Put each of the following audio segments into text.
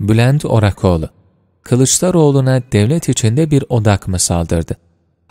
Bülent Orakoğlu, Kılıçdaroğlu'na devlet içinde bir odak mı saldırdı?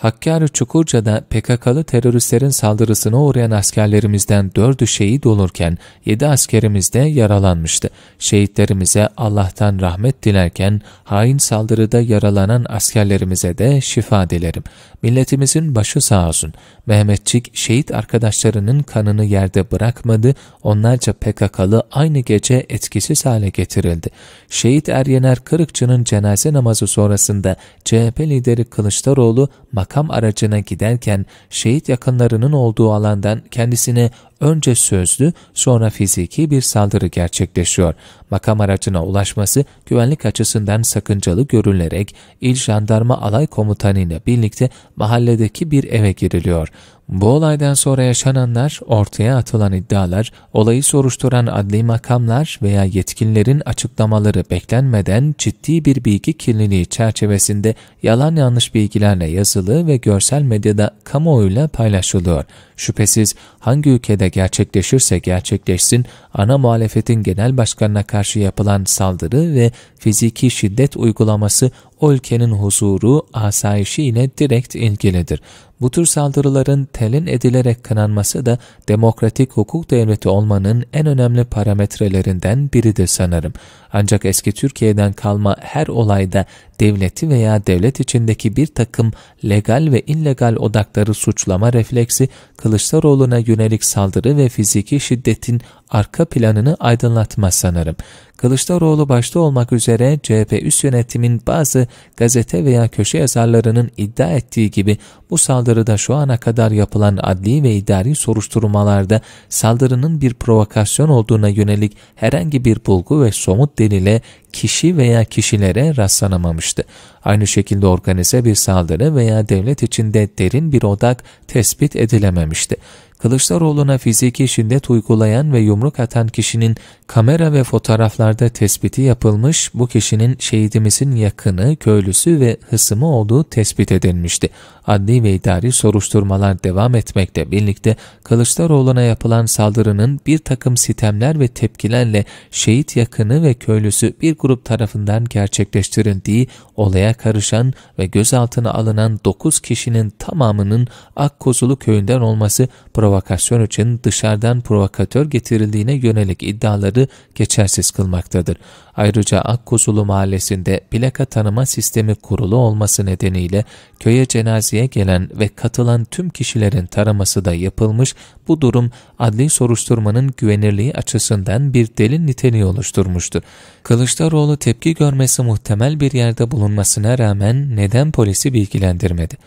Hakkari Çukurca'da PKK'lı teröristlerin saldırısına uğrayan askerlerimizden dördü şehit olurken yedi askerimiz de yaralanmıştı. Şehitlerimize Allah'tan rahmet dilerken hain saldırıda yaralanan askerlerimize de şifa dilerim. Milletimizin başı sağ olsun. Mehmetçik şehit arkadaşlarının kanını yerde bırakmadı, onlarca PKK'lı aynı gece etkisiz hale getirildi. Şehit Eryener Kırıkçı'nın cenaze namazı sonrasında CHP lideri Kılıçdaroğlu makam aracına giderken şehit yakınlarının olduğu alandan kendisine önce sözlü sonra fiziki bir saldırı gerçekleşiyor. Makam aracına ulaşması güvenlik açısından sakıncalı görülerek il jandarma alay komutanıyla birlikte mahalledeki bir eve giriliyor. Bu olaydan sonra yaşananlar, ortaya atılan iddialar, olayı soruşturan adli makamlar veya yetkililerin açıklamaları beklenmeden ciddi bir bilgi kirliliği çerçevesinde yalan yanlış bilgilerle yazılı ve görsel medyada kamuoyuyla paylaşılıyor. Şüphesiz hangi ülkede gerçekleşirse gerçekleşsin, ana muhalefetin genel başkanına karşı yapılan saldırı ve fiziki şiddet uygulaması o ülkenin huzuru, asayişi ile direkt ilgilidir. Bu tür saldırıların telin edilerek kınanması da demokratik hukuk devleti olmanın en önemli parametrelerinden biri de sanırım. Ancak eski Türkiye'den kalma her olayda devleti veya devlet içindeki bir takım legal ve illegal odakları suçlama refleksi Kılıçdaroğlu'na yönelik saldırı ve fiziki şiddetin arka planını aydınlatmaz sanırım. Kılıçdaroğlu başta olmak üzere CHP üst yönetimin bazı gazete veya köşe yazarlarının iddia ettiği gibi bu saldırıda şu ana kadar yapılan adli ve idari soruşturmalarda saldırının bir provokasyon olduğuna yönelik herhangi bir bulgu ve somut delile kişi veya kişilere rastlanamamıştı. Aynı şekilde organize bir saldırı veya devlet içinde derin bir odak tespit edilememişti. Kılıçdaroğlu'na fiziki şiddet uygulayan ve yumruk atan kişinin kamera ve fotoğraflarda tespiti yapılmış, bu kişinin şehidimizin yakını, köylüsü ve hısımı olduğu tespit edilmişti. Adli ve idari soruşturmalar devam etmekle birlikte Kılıçdaroğlu'na yapılan saldırının bir takım sitemler ve tepkilerle şehit yakını ve köylüsü bir grup tarafından gerçekleştirildiği olaya karışan ve gözaltına alınan 9 kişinin tamamının Akkozulu köyünden olması provokasyonu provokasyon için dışarıdan provokatör getirildiğine yönelik iddiaları geçersiz kılmaktadır. Ayrıca Akkuzulu mahallesinde plaka tanıma sistemi kurulu olması nedeniyle köye cenazeye gelen ve katılan tüm kişilerin taraması da yapılmış, bu durum adli soruşturmanın güvenirliği açısından bir delil niteliği oluşturmuştur. Kılıçdaroğlu tepki görmesi muhtemel bir yerde bulunmasına rağmen neden polisi bilgilendirmedi?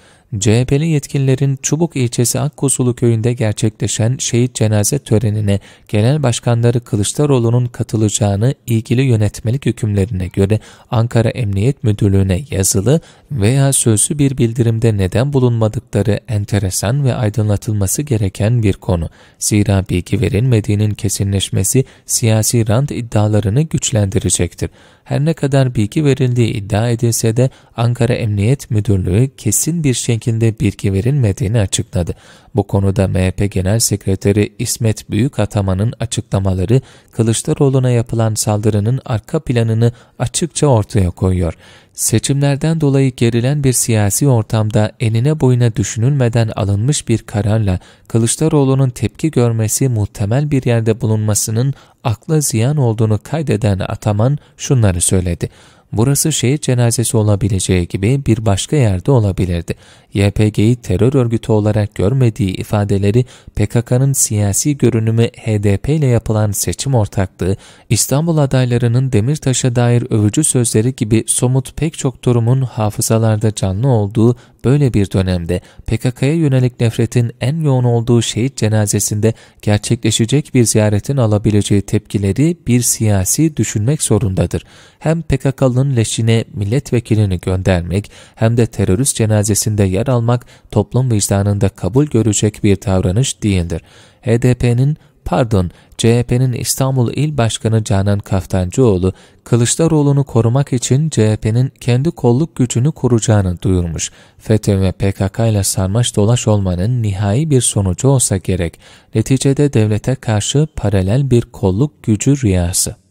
CHP'li yetkililerin Çubuk ilçesi Akkosulu köyünde gerçekleşen şehit cenaze törenine genel başkanları Kılıçdaroğlu'nun katılacağını ilgili yönetmelik hükümlerine göre Ankara Emniyet Müdürlüğü'ne yazılı veya sözlü bir bildirimde neden bulunmadıkları enteresan ve aydınlatılması gereken bir konu. Zira bilgi verilmediğinin kesinleşmesi siyasi rant iddialarını güçlendirecektir. Her ne kadar bilgi verildiği iddia edilse de Ankara Emniyet Müdürlüğü kesin bir şekilde şekilde bilgi verilmediğini açıkladı. Bu konuda MHP Genel Sekreteri İsmet Büyük Ataman'ın açıklamaları Kılıçdaroğlu'na yapılan saldırının arka planını açıkça ortaya koyuyor. Seçimlerden dolayı gerilen bir siyasi ortamda enine boyuna düşünülmeden alınmış bir kararla Kılıçdaroğlu'nun tepki görmesi muhtemel bir yerde bulunmasının akla ziyan olduğunu kaydeden Ataman şunları söyledi. Burası şehit cenazesi olabileceği gibi bir başka yerde olabilirdi. YPG'yi terör örgütü olarak görmediği ifadeleri PKK'nın siyasi görünümü HDP ile yapılan seçim ortaklığı, İstanbul adaylarının Demirtaş'a dair övücü sözleri gibi somut pek çok durumun hafızalarda canlı olduğu böyle bir dönemde PKK'ya yönelik nefretin en yoğun olduğu şehit cenazesinde gerçekleşecek bir ziyaretin alabileceği tepkileri bir siyasi düşünmek zorundadır. Hem PKK'nın leşine milletvekilini göndermek hem de terörist cenazesinde yer almak toplum vicdanında kabul görecek bir davranış değildir. HDP'nin pardon CHP'nin İstanbul İl Başkanı Canan Kaftancıoğlu, Kılıçdaroğlu'nu korumak için CHP'nin kendi kolluk gücünü kuracağını duyurmuş. FETÖ ve PKK ile sarmaş dolaş olmanın nihai bir sonucu olsa gerek. Neticede devlete karşı paralel bir kolluk gücü rüyası.